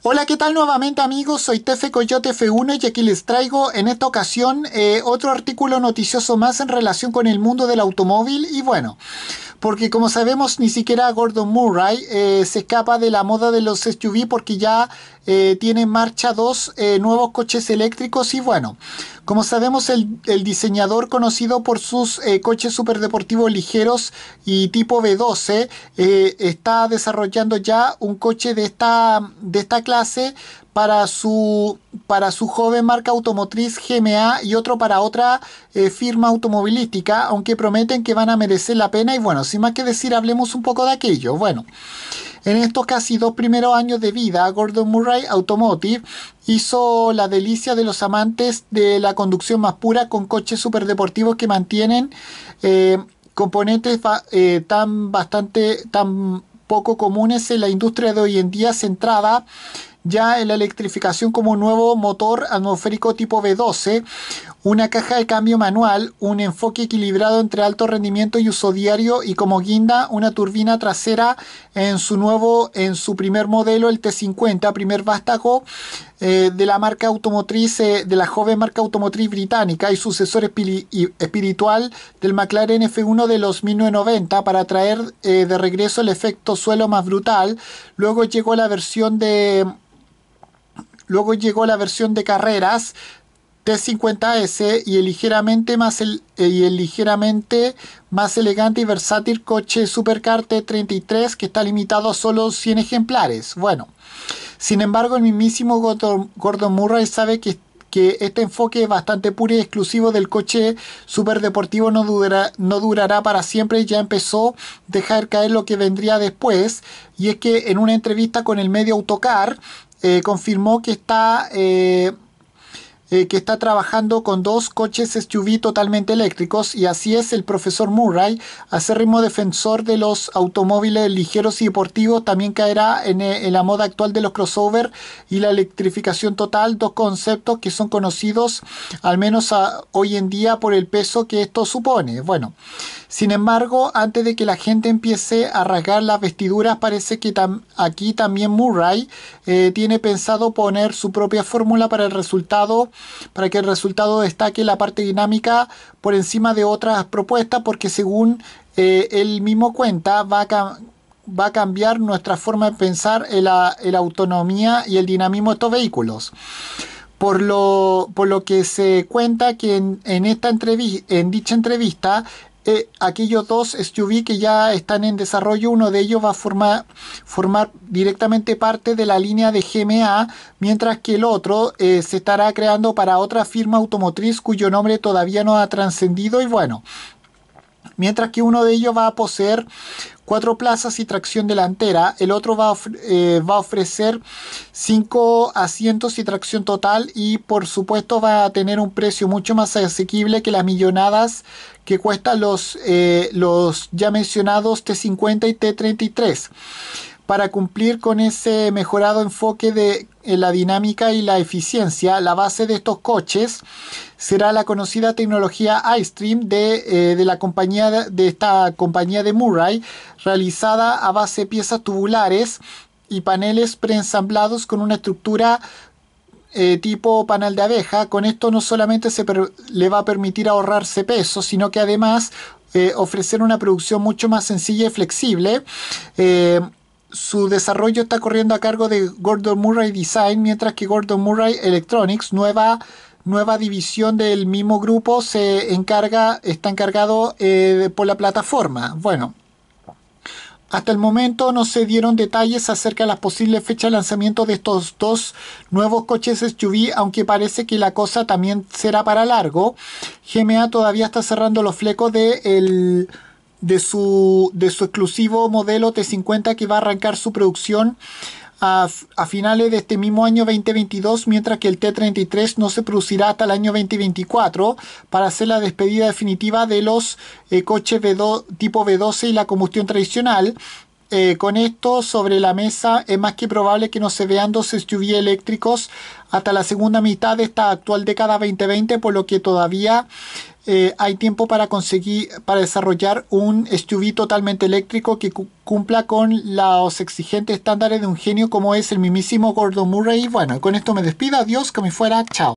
Hola, ¿qué tal nuevamente amigos? Soy Tefe Coyote F1 y aquí les traigo en esta ocasión eh, otro artículo noticioso más en relación con el mundo del automóvil y bueno, porque como sabemos ni siquiera Gordon Murray eh, se escapa de la moda de los SUV porque ya eh, tiene en marcha dos eh, nuevos coches eléctricos y bueno, como sabemos el, diseñador conocido por sus coches superdeportivos ligeros y tipo B12 está desarrollando ya un coche de esta, de esta clase para su, para su joven marca automotriz GMA y otro para otra eh, firma automovilística, aunque prometen que van a merecer la pena y bueno, sin más que decir, hablemos un poco de aquello. Bueno. En estos casi dos primeros años de vida, Gordon Murray Automotive hizo la delicia de los amantes de la conducción más pura con coches superdeportivos que mantienen eh, componentes eh, tan bastante tan poco comunes en la industria de hoy en día centrada ya en la electrificación como nuevo motor atmosférico tipo B12, una caja de cambio manual, un enfoque equilibrado entre alto rendimiento y uso diario y como guinda una turbina trasera en su nuevo, en su primer modelo, el T50, primer vástago eh, de la marca automotriz, eh, de la joven marca automotriz británica y sucesor espiritual del McLaren F1 de los 1990 para traer eh, de regreso el efecto suelo más brutal. Luego llegó la versión de Luego llegó la versión de carreras T50S y el ligeramente más, eh, el, ligeramente más elegante y versátil coche Supercar T33 que está limitado a solo 100 ejemplares. Bueno, sin embargo, el mismísimo Gordon Murray sabe que este enfoque bastante puro y exclusivo del coche superdeportivo no, durará, no durará para siempre y ya empezó a dejar caer lo que vendría después. Y es que en una entrevista con el medio Autocar, eh, confirmó que está eh, eh, que está trabajando con dos coches SUV totalmente eléctricos y así es el profesor Murray, acérrimo defensor de los automóviles ligeros y deportivos, también caerá en, eh, la moda actual de los crossover y la electrificación total, dos conceptos que son conocidos al menos hoy en día por el peso que esto supone. Bueno, sin embargo, antes de que la gente empiece a rasgar las vestiduras, parece que aquí también Murray eh, tiene pensado poner su propia fórmula para el resultado para que el resultado destaque la parte dinámica por encima de otras propuestas, porque según eh, él mismo cuenta, va a, cambiar nuestra forma de pensar en la, autonomía y el dinamismo de estos vehículos. Por lo, que se cuenta que esta en dicha entrevista eh, aquellos dos SUV que ya están en desarrollo, uno de ellos va a formar, formar directamente parte de la línea de GMA, mientras que el otro eh, se estará creando para otra firma automotriz cuyo nombre todavía no ha trascendido y bueno, Mientras que uno de ellos va a poseer cuatro plazas y tracción delantera, el otro eh, va a, ofrecer cinco asientos y tracción total y por supuesto va a tener un precio mucho más asequible que las millonadas que cuestan los, eh, los ya mencionados T50 y T33 para cumplir con ese mejorado enfoque de la dinámica y la eficiencia, la base de estos coches será la conocida tecnología iStream de, eh, de la compañía de, esta compañía de Murray, realizada a base de piezas tubulares y paneles preensamblados con una estructura eh, tipo panel de abeja. Con esto no solamente se le va a permitir ahorrarse peso, sino que además eh, ofrecer una producción mucho más sencilla y flexible. Su desarrollo está corriendo a cargo de Gordon Murray Design, mientras que Gordon Murray Electronics, nueva, nueva división del mismo grupo, se encarga, está encargado eh, por la plataforma. Bueno, hasta el momento no se dieron detalles acerca de las posibles fechas de lanzamiento de estos dos nuevos coches SUV, aunque parece que la cosa también será para largo. GMA todavía está cerrando los flecos del de su, de su exclusivo modelo T50 que va a arrancar su producción a, finales de este mismo año 2022, mientras que el T-33 no se producirá hasta el año 2024 para hacer la despedida definitiva de los eh, coches tipo B12 y la combustión tradicional. Eh, con esto sobre la mesa es más que probable que no se vean dos SUV eléctricos hasta la segunda mitad de esta actual década 2020, por lo que todavía eh, hay tiempo para conseguir, para desarrollar un SUV totalmente eléctrico que cumpla con los exigentes estándares de un genio como es el mismísimo Gordon Murray. bueno, con esto me despido, adiós, que me fuera, chao.